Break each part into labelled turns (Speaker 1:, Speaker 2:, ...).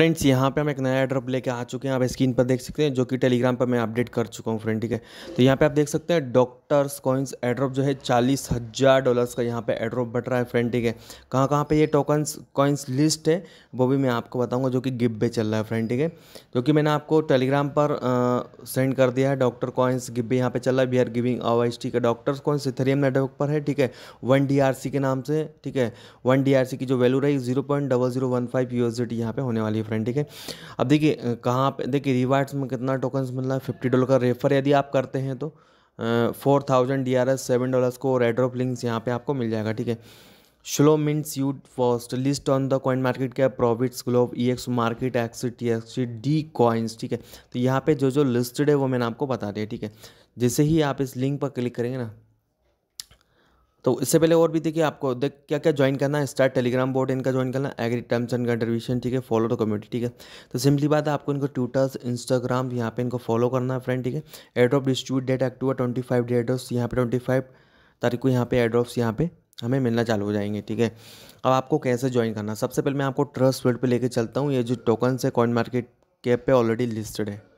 Speaker 1: friends यहाँ पे हम एक नया ड्रॉप लेके आ चुके हैं आप स्क्रीन पर देख सकते हैं जो कि टेलीग्राम पर मैं अपडेट कर चुका हूँ फ्रेंड ठीक है तो यहाँ पे आप देख सकते हैं डॉक्टर्स कॉइन्स एड्रॉप जो है चालीस हज़ार डॉलर्स का यहाँ पे एड्रॉप बट रहा है फ्रेंड ठीक है कहाँ कहाँ पे ये टोकन्स कॉइन्स लिस्ट है वो भी मैं आपको बताऊँगा जो कि गिब्बे चल रहा है फ्रेंड ठीक है जो कि मैंने आपको टेलीग्राम पर सेंड कर दिया है डॉक्टर कॉइन्स गिब्बे यहाँ पर चल रहा है वी आर गिविंग आवाइज ठीक है डॉक्टर्स कॉइन्स इथेरियम नेटवर्क पर है ठीक है वन डी के नाम से ठीक है वन डी की जो वैल्यू रही zero point double zero one five यहाँ पर होने वाली है फ्रेंड ठीक है अब देखिए कहाँ पे देखिए रिवार्ड्स में कितना टोकन्स मिल रहा है फिफ्टी डॉलर का रेफर यदि आप करते हैं तो four thousand D R S seven dollars को रेड्रॉप लिंक्स यहाँ पे आपको मिल जाएगा ठीक है slow mints you'd first list on the coin market क्या profits globe E X market exit T X D coins ठीक है तो यहाँ पे जो जो लिस्टेड है वो मैंने आपको बता दिया ठीक है जैसे ही आप इस लिंक पर क्लिक करेंगे ना तो इससे पहले और भी देखिए आपको देख क्या क्या ज्वाइन करना है स्टार टेलीग्राम बोर्ड इनका ज्वाइन करना है एग्री टर्म्स एंड कंट्रीब्यूशन ठीक है फॉलो द कम्युनिटी ठीक है तो सिंपली बात है आपको इनको ट्विटर्स इंस्टाग्राम यहाँ पे इनको फॉलो करना है फ्रेंड ठीक है airdrop distribute date October twenty five of यहाँ पे ट्वेंटी फाइव तारीख को यहाँ पे एड्रॉप्स यहाँ पे हमें मिलना चालू हो जाएंगे ठीक है अब आपको कैसे ज्वाइन करना सबसे पहले मैं आपको ट्रस्ट वर्ड पर लेकर चलता हूँ ये जो टोकन्स है कॉइन मार्केट कैप पे ऑलरेडी लिस्टेड है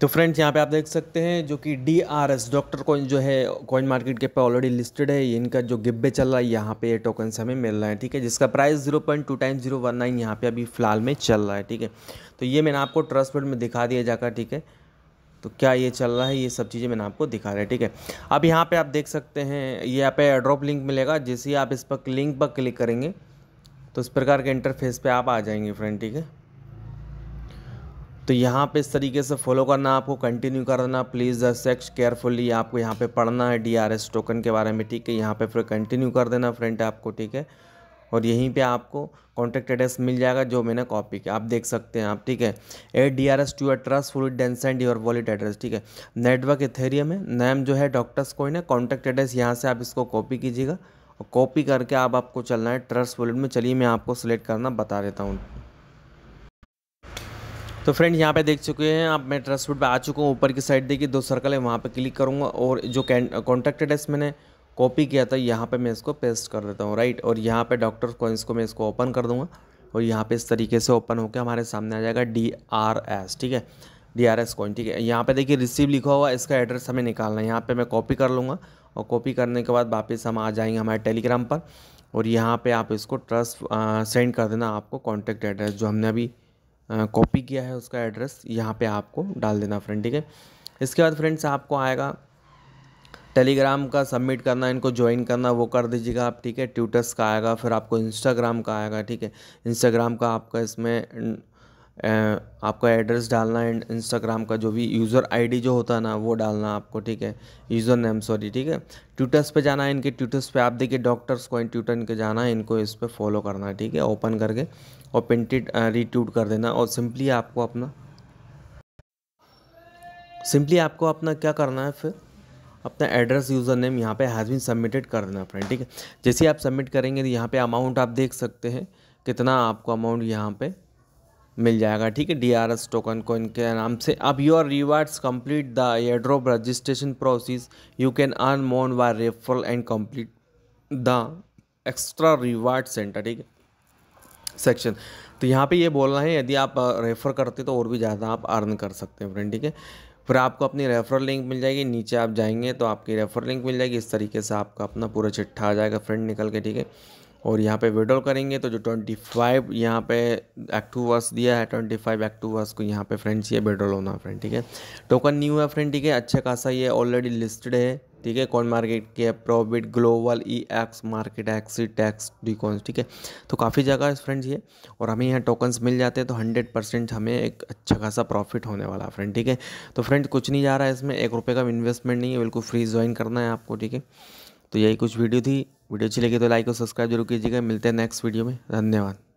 Speaker 1: तो फ्रेंड्स यहाँ पे आप देख सकते हैं जो कि D R S doctor coin जो है कॉइन मार्केट के पे ऑलरेडी लिस्टेड है इनका जो गिब्बे चल रहा है यहाँ पे ये टोकन से हमें मिल रहा है ठीक है जिसका price zero point two time zero one nine यहाँ पर अभी फ़िलहाल में चल रहा है ठीक है तो ये मैंने आपको ट्रस्ट में दिखा दिया जाकर ठीक है तो क्या ये चल रहा है ये सब चीज़ें मैंने आपको दिखा रहा है ठीक है अब यहाँ पर आप देख सकते हैं ये यहाँ पे ड्रॉप लिंक मिलेगा जैसे ही आप इस पर लिंक पर क्लिक करेंगे तो इस प्रकार के इंटरफेस पर आप आ जाएंगे फ्रेंड ठीक है तो यहाँ पे इस तरीके से फॉलो करना आपको कंटिन्यू करना प्लीज़ द सेक्स केयरफुली आपको यहाँ पे पढ़ना है डीआरएस टोकन के बारे में ठीक है यहाँ पे फिर कंटिन्यू कर देना फ्रेंड आपको ठीक है और यहीं पे आपको कॉन्टैक्ट एड्रेस मिल जाएगा जो मैंने कॉपी किया आप देख सकते हैं आप ठीक है at D R S to trust full dens and your wallet address ठीक है नेटवर्क इथेरियम है नैम जो है डॉक्टर्स कोइन है कॉन्टैक्ट एड्रेस यहाँ से आप इसको कॉपी कीजिएगा और कॉपी करके आप आपको चलना है ट्रस्ट वॉलेट में चलिए मैं आपको सिलेक्ट करना बता देता हूँ तो फ्रेंड यहाँ पे देख चुके हैं आप मैं ट्रस्ट पर आ चुका हूँ ऊपर की साइड देखिए दो सर्कल है वहाँ पे क्लिक करूँगा और जो कॉन्टैक्ट एड्रेस मैंने कॉपी किया था यहाँ पे मैं इसको पेस्ट कर देता हूँ राइट और यहाँ पे डॉक्टर कॉइन्स को मैं इसको ओपन कर दूँगा और यहाँ पे इस तरीके से ओपन होकर हमारे सामने आ जाएगा डी आर एस ठीक है डी आर एस कॉइन ठीक है यहाँ पर देखिए रिसीव लिखा हुआ इसका एड्रेस हमें निकालना है यहाँ पर मैं कॉपी कर लूँगा और कॉपी करने के बाद वापस हम आ जाएंगे हमारे टेलीग्राम पर और यहाँ पर आप इसको ट्रस्ट सेंड कर देना आपको कॉन्टैक्ट एड्रेस जो हमने अभी कॉपी किया है उसका एड्रेस यहाँ पे आपको डाल देना फ्रेंड ठीक है इसके बाद फ्रेंड्स आपको आएगा टेलीग्राम का सबमिट करना इनको ज्वाइन करना वो कर दीजिएगा आप ठीक है ट्यूटर्स का आएगा फिर आपको इंस्टाग्राम का आएगा ठीक है इंस्टाग्राम का आपका इसमें आपका एड्रेस डालना एंड इंस्टाग्राम का जो भी यूज़र आईडी जो होता है ना वो डालना आपको ठीक है यूज़र नेम सॉरी ठीक है ट्यूटर्स पे जाना है इनके ट्यूटर्स पे आप देखिए डॉक्टर्स को ट्यूटर इनके जाना है इनको इस पर फॉलो करना है ठीक है ओपन करके और प्रिंटेड रिट्यूट कर देना और सिंपली आपको अपना सिंपली आपको अपना क्या करना है फिर अपना एड्रेस यूज़र नेम यहाँ पे हैज़ बीन सबमिटेड कर देना फ्रेंड ठीक है जैसे आप सबमिट करेंगे तो यहाँ पे अमाउंट आप देख सकते हैं कितना आपको अमाउंट यहाँ पे मिल जाएगा ठीक है डी आर एस टोकन को इनके नाम से अब your rewards complete the airdrop registration process you can earn more by referral and complete the extra reward centre ठीक है सेक्शन तो यहाँ पे ये बोलना है यदि आप रेफ़र करते तो और भी ज़्यादा आप अर्न कर सकते हैं फ्रेंड ठीक है फिर आपको अपनी रेफरल लिंक मिल जाएगी नीचे आप जाएंगे तो आपकी रेफरल लिंक मिल जाएगी इस तरीके से आपका अपना पूरा चिट्ठा आ जाएगा फ्रेंड निकल के ठीक है और यहाँ पे विड्रॉल करेंगे तो जो 25 फाइव यहाँ पे वर्स दिया है 25 फाइव वर्स को यहाँ पे फ्रेंड्स ये विड्रॉल होना है फ्रेंड ठीक है टोकन न्यू है फ्रेंड ठीक है अच्छा खासा ये ऑलरेडी लिस्टेड है ठीक है कौन मार्केट के profit global E X market एक्सी टैक्स डिकॉन्स ठीक है तो काफ़ी जगह है फ्रेंड्स ये और हमें यहाँ टोकन्स मिल जाते हैं तो हंड्रेड परसेंट हमें एक अच्छा खासा प्रॉफिट होने वाला है फ्रेंड ठीक है तो फ्रेंड कुछ नहीं जा रहा है इसमें एक रुपये का इन्वेस्टमेंट नहीं है बिल्कुल फ्री ज्वाइन करना है आपको ठीक है तो यही कुछ वीडियो थी वीडियो अच्छी लगी तो लाइक और सब्सक्राइब जरूर कीजिएगा मिलते हैं नेक्स्ट वीडियो में धन्यवाद